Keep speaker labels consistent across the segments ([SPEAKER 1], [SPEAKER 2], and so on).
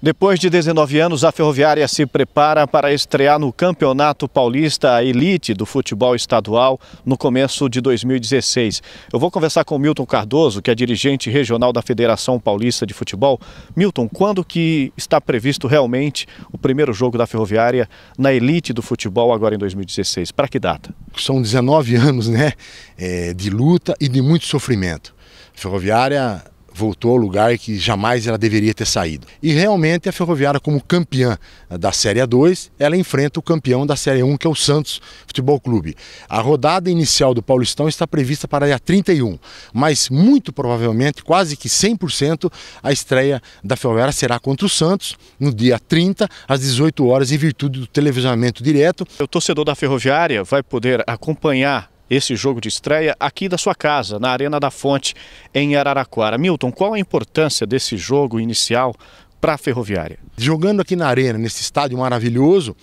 [SPEAKER 1] Depois de 19 anos, a Ferroviária se prepara para estrear no Campeonato Paulista Elite do futebol estadual no começo de 2016. Eu vou conversar com Milton Cardoso, que é dirigente regional da Federação Paulista de Futebol. Milton, quando que está previsto realmente o primeiro jogo da Ferroviária na Elite do futebol agora em 2016? Para que data?
[SPEAKER 2] São 19 anos, né, é, de luta e de muito sofrimento. A Ferroviária voltou ao lugar que jamais ela deveria ter saído. E realmente a Ferroviária, como campeã da Série 2, ela enfrenta o campeão da Série 1, que é o Santos Futebol Clube. A rodada inicial do Paulistão está prevista para dia 31, mas muito provavelmente, quase que 100%, a estreia da Ferroviária será contra o Santos no dia 30, às 18 horas, em virtude do
[SPEAKER 1] televisionamento direto. O torcedor da Ferroviária vai poder acompanhar esse jogo de estreia aqui da sua casa, na Arena da Fonte, em Araraquara. Milton, qual a importância desse jogo inicial para a Ferroviária? Jogando aqui na Arena, nesse estádio maravilhoso,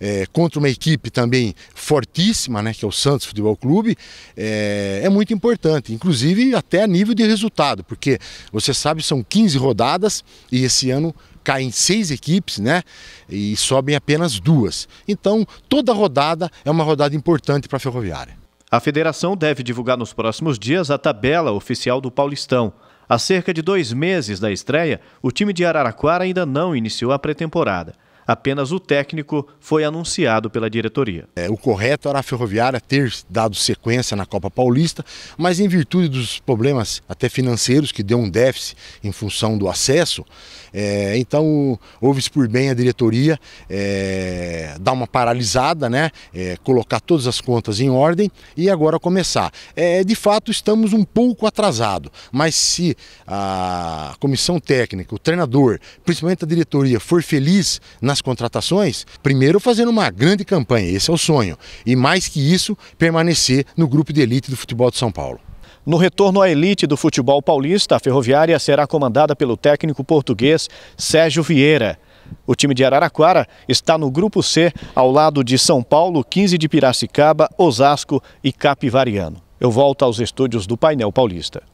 [SPEAKER 1] é, contra uma equipe também
[SPEAKER 2] fortíssima, né, que é o Santos Futebol Clube, é, é, muito importante, inclusive até a nível de resultado, porque você sabe, são 15 rodadas e esse ano caem seis equipes, né? E sobem apenas duas. Então, toda rodada é uma rodada importante para a Ferroviária.
[SPEAKER 1] A federação deve divulgar nos próximos dias a tabela oficial do Paulistão. Há cerca de dois meses da estreia, o time de Araraquara ainda não iniciou a pré-temporada. Apenas o técnico foi anunciado pela diretoria. É, o correto era a Ferroviária ter dado sequência na Copa Paulista, mas em virtude dos
[SPEAKER 2] problemas até financeiros que deu um déficit em função do acesso, é, então houve-se por bem a diretoria é, dar uma paralisada, né, é, colocar todas as contas em ordem e agora começar. É, de fato, estamos um pouco atrasados, mas se a comissão técnica, o treinador, principalmente a diretoria, for feliz na nas contratações, primeiro fazendo uma grande campanha, esse é o sonho,
[SPEAKER 1] e mais que isso, permanecer no grupo de elite do futebol de São Paulo. No retorno à elite do futebol paulista, a Ferroviária será comandada pelo técnico português Sérgio Vieira. O time de Araraquara está no grupo C, ao lado de São Paulo, 15 de Piracicaba, Osasco e Capivariano. Eu volto aos estúdios do Painel Paulista.